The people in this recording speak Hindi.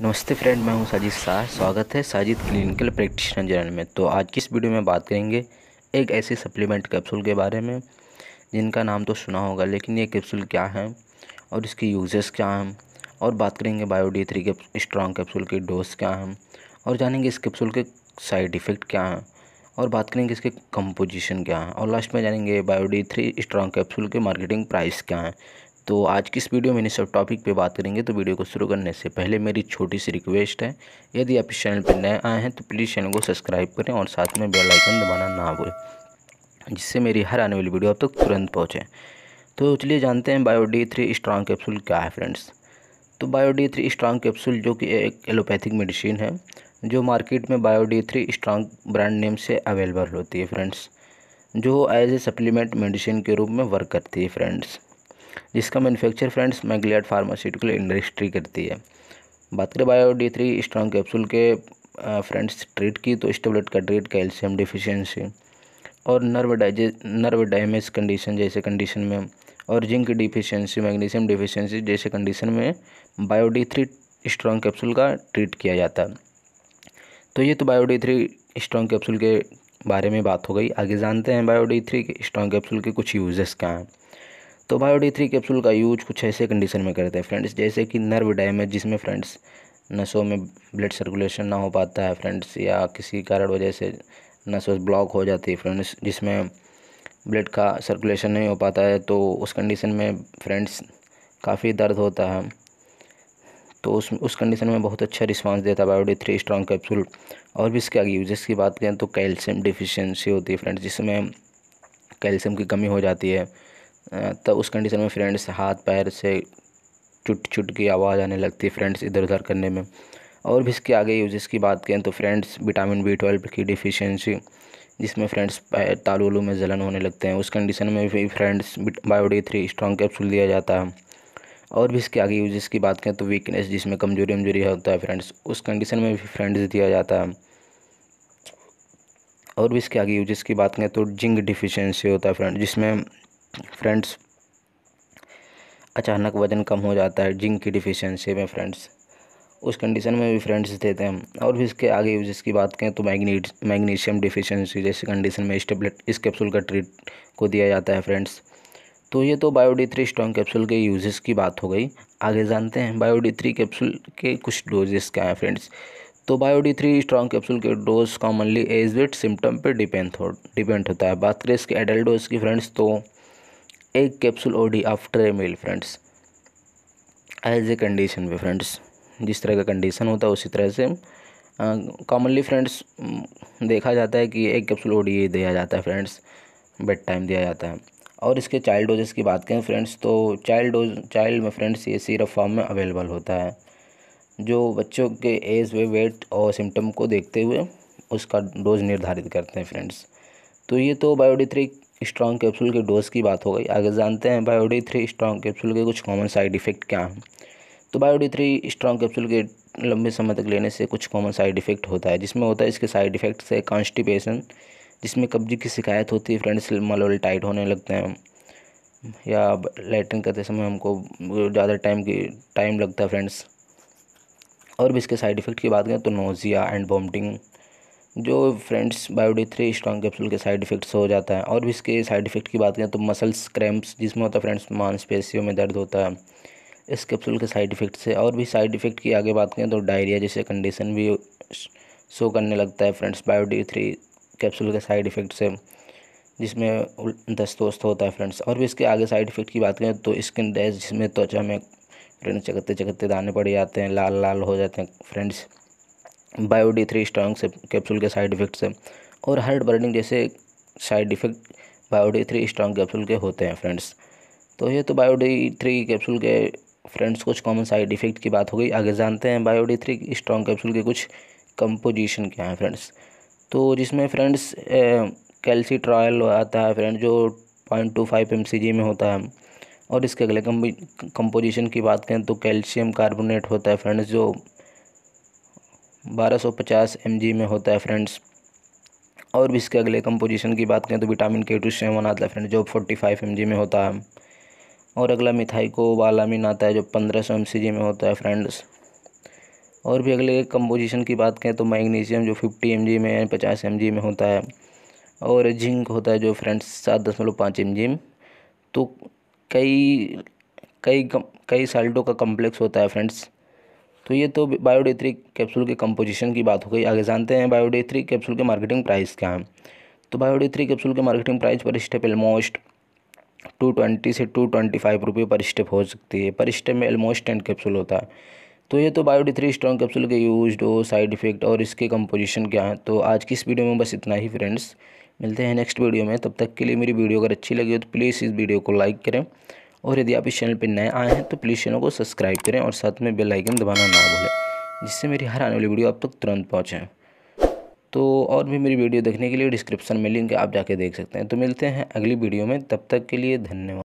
नमस्ते फ्रेंड मैं हूं साजिद शाह स्वागत है साजिद क्लिनिकल प्रैक्टिशनर जर्नल में तो आज की इस वीडियो में बात करेंगे एक ऐसे सप्लीमेंट कैप्सूल के बारे में जिनका नाम तो सुना होगा लेकिन ये कैप्सूल क्या है और इसके यूजेस क्या हैं और बात करेंगे बायोडी थ्री के स्ट्रॉन्ग कैप्सूल के डोज क्या हैं और जानेंगे इस कैप्सूल के साइड इफ़ेक्ट क्या हैं और बात करेंगे इसके कंपोजिशन क्या है और लास्ट में जानेंगे बायोडी थ्री स्ट्रॉन्ग कैप्सूल के मार्केटिंग प्राइस क्या हैं तो आज की इस वीडियो में इन सब टॉपिक पे बात करेंगे तो वीडियो को शुरू करने से पहले मेरी छोटी सी रिक्वेस्ट है यदि आप इस चैनल पर नए आए हैं तो प्लीज़ चैनल को सब्सक्राइब करें और साथ में बेल आइकन दबाना ना भूलें जिससे मेरी हर आने वाली वीडियो आप तक तो तुरंत पहुँचे तो चलिए जानते हैं bio D three strong capsule क्या है फ्रेंड्स तो bio D three strong capsule जो कि एक एलोपैथिक मेडिसिन है जो मार्केट में bio D three strong brand name से अवेलेबल होती है फ्रेंड्स जो एज ए सप्लीमेंट मेडिसिन के रूप में वर्क करती है फ्रेंड्स जिसका मैन्युफैक्चर फ्रेंड्स मैगलियाड फार्मास्यूटिकल इंडस्ट्री करती है बात करें bio D three strong capsule के फ्रेंड्स ट्रीट की तो टेबलेट का ट्रीट कैल्शियम डिफिशियंसी और नर्व डाइजे नर्व डैमेज कंडीशन जैसे कंडीशन में और जिंक डिफिशियंसी मैग्नीशियम डिफिशियंसी जैसे कंडीशन में bio D three strong capsule का ट्रीट किया जाता है तो ये तो bio D three strong capsule के बारे में बात हो गई आगे जानते हैं bio D three strong capsule के कुछ यूजेस क्या हैं तो बायो डी थ्री कैप्सूल का यूज कुछ ऐसे कंडीशन में करते हैं फ्रेंड्स जैसे कि नर्व डैमेज जिसमें फ्रेंड्स नसों में ब्लड सर्कुलेशन ना हो पाता है फ्रेंड्स या किसी कारण वजह से नसों ब्लॉक हो जाती है फ्रेंड्स जिसमें ब्लड का सर्कुलेशन नहीं हो पाता है तो उस कंडीशन में फ्रेंड्स काफ़ी दर्द होता है तो उस उस कंडीशन में बहुत अच्छा रिस्पांस देता है बायोडी थ्री स्ट्रॉन्ग कैप्सूल और भी इसके आगे यूजेस की बात करें तो कैल्शियम डिफिशियंसी होती है फ्रेंड्स जिसमें कैल्शियम की कमी हो जाती है तो उस कंडीशन में फ्रेंड्स हाथ पैर से चुट चुट की आवाज़ आने लगती है फ्रेंड्स इधर उधर करने में और भी इसके आगे यूजेस की बात करें तो फ्रेंड्स विटामिन बी ट्वेल्व की डिफिशेंसी जिसमें फ्रेंड्स तालुलू में जलन होने लगते हैं उस कंडीशन में भी friends bio D three strong capsule दिया जाता है और भी इसके आगे यूजेस की बात करें तो वीकनेस जिसमें कमजोरी वमजोरी होता है फ्रेंड्स उस कंडीशन में भी फ्रेंड्स दिया जाता है और भी इसके आगे यूजेस की बात करें तो जिंक डिफिशेंसी होता है फ्रेंड जिसमें फ्रेंड्स अचानक वज़न कम हो जाता है जिंक की डिफिशेंसी में फ्रेंड्स उस कंडीशन में भी फ्रेंड्स देते हैं और भी इसके आगे यूजेस की बात करें तो मैगनी मैग्नीशियम डिफिशेंसी जैसे कंडीशन में इस इस कैप्सूल का ट्रीट को दिया जाता है फ्रेंड्स तो ये तो बायोडी थ्री स्ट्रॉन्ग कैप्सूल के यूजेस की बात हो गई आगे जानते हैं बायोडी थ्री कैप्सूल के कुछ डोजेस क्या हैं फ्रेंड्स तो बायोडी थ्री स्ट्रॉन्ग कैप्सूल के dose commonly age with symptom पर डिपेंड हो डिपेंड होता है बात करें इसके एडल्ट डोज की फ्रेंड्स तो एक capsule OD after a meal friends as a condition पे फ्रेंड्स जिस तरह का कंडीशन होता है उसी तरह से कॉमनली फ्रेंड्स देखा जाता है कि एक कैप्सूल ओडी दिया जाता है फ्रेंड्स बेड टाइम दिया जाता है और इसके चाइल्ड डोजेस की बात करें फ्रेंड्स तो चाइल्ड डोज चाइल्ड में फ्रेंड्स ये सिरप फॉर्म में अवेलेबल होता है जो बच्चों के एज वे वेट और सिम्टम को देखते हुए उसका डोज निर्धारित करते हैं फ्रेंड्स तो ये तो बायोडिथ्रिक स्ट्रॉन्ग कैप्सूल के डोज़ की बात हो गई आगे जानते हैं बायोडी थ्री स्ट्रॉन्ग कैप्सूल के कुछ कॉमन साइड इफ़ेक्ट क्या हैं तो बायोडी थ्री स्ट्रॉन्ग कैप्सूल के लंबे समय तक लेने से कुछ कॉमन साइड इफ़ेक्ट होता है जिसमें होता है इसके साइड इफ़ेक्ट्स है कॉन्स्टिपेशन जिसमें कब्जी की शिकायत होती है फ्रेंड्स मलोल टाइट होने लगते हैं या लेटरिन करते समय हमको ज़्यादा टाइम की टाइम लगता है फ्रेंड्स और भी इसके साइड इफ़ेक्ट की बात करें तो नोज़िया एंड वॉमिटिंग जो friends bio D three strong capsule के साइड इफेक्ट्स हो जाता है और भी इसके साइड इफेक्ट की बात करें तो मसल्स क्रैम्प्स जिसमें होता है फ्रेंड्स मांसपेशियों में दर्द होता है इस कैप्सूल के साइड इफेक्ट से और भी साइड इफेक्ट की आगे बात करें तो डायरिया जैसे कंडीशन भी शो करने लगता है फ्रेंड्स बायोडी थ्री कैप्सूल के साइड इफेक्ट से जिसमें दस्त वस्त होता है फ्रेंड्स और भी इसके आगे साइड इफेक्ट की बात करें तो स्किन डैश जिसमें त्वचा में फ्रेंड्स चकते चकते दाने पड़ जाते हैं लाल लाल हो जाते हैं फ्रेंड्स बायोडी थ्री स्ट्रॉन्ग से कैप्सूल के साइड इफ़ेक्ट्स हैं और हार्ट बर्निंग जैसे side effect bio D three strong capsule के होते हैं फ्रेंड्स तो ये तो बायोडी थ्री कैप्सूल के फ्रेंड्स कुछ कॉमन साइड इफ़ेक्ट की बात हो गई आगे जानते हैं बायोडी थ्री स्ट्रॉन्ग कैप्सूल के कुछ कंपोजिशन क्या हैं फ्रेंड्स तो जिसमें फ्रेंड्स कैल्सी ट्रायल आता है फ्रेंड जो point two five M C G में होता है और इसके अगले कंपोजिशन की बात करें तो कैल्शियम कार्बोनेट होता है फ्रेंड्स जो बारह सौ पचास एम जी में होता है फ्रेंड्स और भी इसके अगले कंपोजिशन की बात करें तो विटामिन के टू सेवन आता है फ्रेंड जो फोर्टी फाइव एम जी में होता है और अगला मिथाई को वालामिन आता है जो पंद्रह सौ एम सी जी में होता है फ्रेंड्स और भी अगले कंपोजिशन की बात करें तो मैग्नीशियम जो फिफ्टी एम जी में यानी पचास एम जी में होता है और जिंक होता है जो फ्रेंड्स सात दशमलव पाँच एम जी में तो कई कई कई साल्टों का कॉम्प्लेक्स होता है फ्रेंड्स तो ये तो बायोडे थ्री कैप्सूल के कंपोजिशन की बात हो गई आगे जानते हैं बायोडे थ्री कैप्सूल के मार्केटिंग प्राइस क्या है तो बायोडे थ्री कैप्सूल के marketing price per step almost two twenty से टू ट्वेंटी फाइव रुपये पर स्टेप हो सकती है पर स्टेप में एलमोस्ट टेन कैप्सूल होता है तो ये तो बायोडी थ्री स्ट्रॉन्ग कैप्सूल के यूज और साइड इफेक्ट और इसके कंपोजिशन क्या हैं तो आज की इस वीडियो में बस इतना ही फ्रेंड्स मिलते हैं नेक्स्ट वीडियो में तब तक के लिए मेरी वीडियो अगर अच्छी लगी हो तो प्लीज़ इस वीडियो को लाइक करें और यदि आप इस चैनल पर नए आए हैं तो प्लीज़ चैनल को सब्सक्राइब करें और साथ में बेल आइकन दबाना ना भूलें जिससे मेरी हर आने वाली वीडियो आप तक तो तुरंत पहुँचें तो और भी मेरी वीडियो देखने के लिए डिस्क्रिप्शन में लिंक आप जाके देख सकते हैं तो मिलते हैं अगली वीडियो में तब तक के लिए धन्यवाद